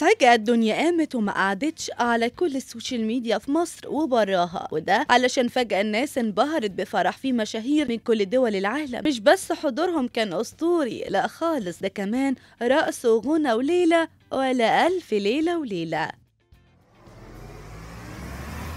فجأة الدنيا قامت وما قعدتش على كل السوشيال ميديا في مصر وبراها وده علشان فجأة الناس انبهرت بفرح في مشاهير من كل دول العالم مش بس حضورهم كان أسطوري لا خالص ده كمان رقص وغنى وليلة ولا ألف ليلة وليلة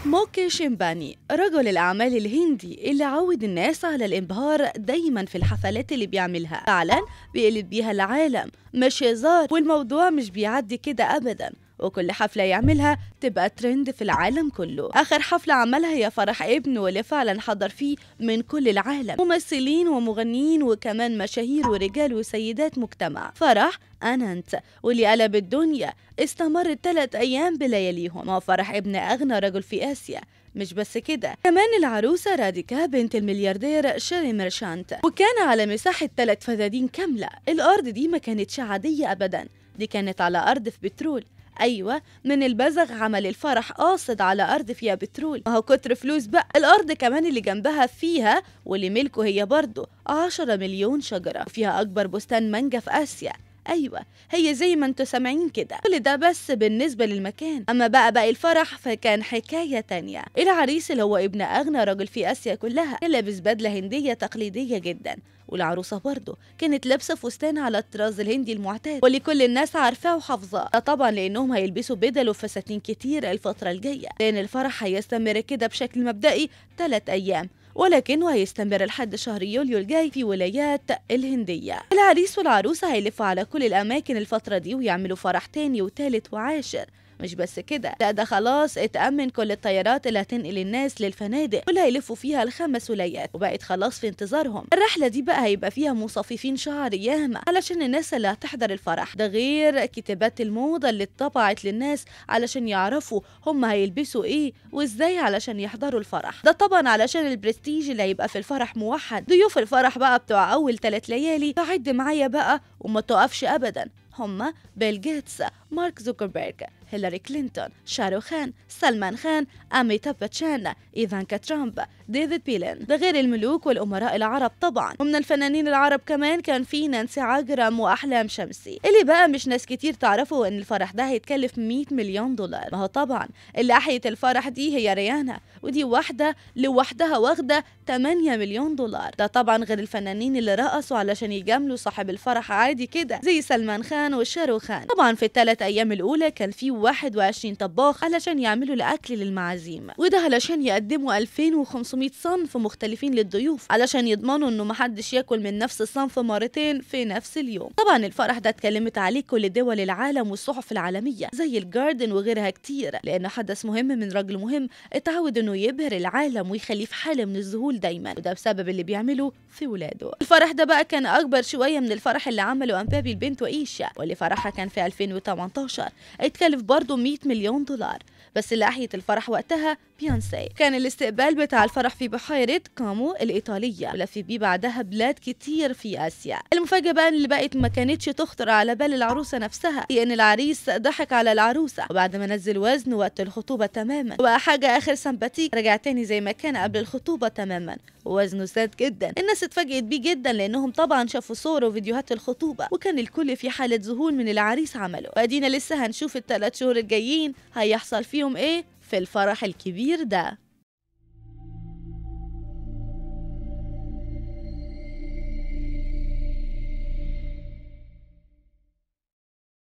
موكي شيمباني رجل الأعمال الهندي اللي عود الناس على الانبهار دايما في الحفلات اللي بيعملها فعلا بيقلب بيها العالم مش هزار والموضوع مش بيعدي كده أبدا وكل حفلة يعملها تبقى ترند في العالم كله آخر حفلة عملها هي فرح ابنه واللي فعلا حضر فيه من كل العالم ممثلين ومغنيين وكمان مشاهير ورجال وسيدات مجتمع فرح أنانت واللي قلب الدنيا استمر ثلاث أيام بلياليهم وفرح ابن أغنى رجل في آسيا مش بس كده كمان العروسة راديكا بنت الملياردير شيري ميرشانت وكان على مساحة ثلاث فدادين كاملة الأرض دي ما كانتش عادية أبدا دي كانت على أرض في بترول أيوة من البزغ عمل الفرح قاصد على أرض فيها بترول ما هو كتر فلوس بقى الأرض كمان اللي جنبها فيها واللي ملكه هي برضه 10 مليون شجرة فيها أكبر بستان مانجا في آسيا ايوه هي زي ما انتوا سامعين كده كل ده بس بالنسبه للمكان اما بقى باقي الفرح فكان حكايه تانية العريس اللي هو ابن اغنى رجل في اسيا كلها كان لابس بدله هنديه تقليديه جدا والعروسة برضه كانت لابسة فستان على الطراز الهندي المعتاد واللي كل الناس عارفاه وحافظاه ده طبعا لأنهم هيلبسوا بدل وفساتين كتير الفترة الجاية لأن الفرح هيستمر كده بشكل مبدئي 3 أيام ولكن وهيستمر لحد شهر يوليو الجاي في ولايات الهندية العريس والعروسة هيلفوا على كل الأماكن الفترة دي ويعملوا فرح تاني وتالت وعاشر مش بس كده لا ده خلاص اتأمن كل الطيارات اللي هتنقل الناس للفنادق واللي هيلفوا فيها الخمس ولايات وبقت خلاص في انتظارهم الرحلة دي بقى هيبقى فيها مصففين شعر ياما علشان الناس اللي هتحضر الفرح ده غير كتابات الموضة اللي اتطبعت للناس علشان يعرفوا هم هيلبسوا ايه وازاي علشان يحضروا الفرح ده طبعا علشان البرستيج اللي هيبقى في الفرح موحد ضيوف الفرح بقى بتوع اول ثلاث ليالي تعد معايا بقى وما توقفش ابدا هما بيل جيتس مارك زوكربيرج هيلاري كلينتون شاروخان سلمان خان أميتاب باتشان إيفانكا ترامب ديفيد بيلين ده غير الملوك والأمراء العرب طبعا ومن الفنانين العرب كمان كان في نانسي عجرم وأحلام شمسي اللي بقى مش ناس كتير تعرفوا إن الفرح ده هيتكلف 100 مليون دولار ما هو طبعا اللي أحيت الفرح دي هي ريانا ودي واحدة لوحدها واخدة 8 مليون دولار ده طبعا غير الفنانين اللي رقصوا علشان يجاملوا صاحب الفرح عادي كده زي سلمان خان وشاروخان طبعا في الثلاث أيام الأولى كان في 21 طباخ علشان يعملوا الأكل للمعازيم وده علشان يقدموا 2500 صنف مختلفين للضيوف علشان يضمنوا إنه محدش ياكل من نفس الصنف مرتين في نفس اليوم طبعا الفرح ده اتكلمت عليه كل دول العالم والصحف العالمية زي الجاردن وغيرها كتير لأن حدث مهم من رجل مهم اتعود إنه يبهر العالم ويخليه في حالة من الذهول دايما وده بسبب اللي بيعمله في ولاده الفرح ده بقى كان أكبر شوية من الفرح اللي عمله أمبابي البنت وإيشا واللي فرحها كان في 2018 اتكلف برضه 100 مليون دولار بس اللي أحيت الفرح وقتها بيونسي كان الاستقبال بتاع الفرح في بحيرة كامو الإيطالية ولف بيه بعدها بلاد كتير في آسيا المفاجأة بقى اللي بقت ما كانتش تخطر على بال العروسة نفسها هي إن العريس ضحك على العروسة وبعد ما نزل وزن وقت الخطوبة تماما وبقى حاجة آخر سمباتيك رجع تاني زي ما كان قبل الخطوبة تماما ووزنه زاد جدا الناس اتفاجئت بيه جدا لأنهم طبعا شافوا صور وفيديوهات الخطوبة وكان الكل في حالة ذهول من العريس عمله وأدينا لسه هنشوف الثلاث شهور الجايين هيحصل فيهم إيه في الفرح الكبير ده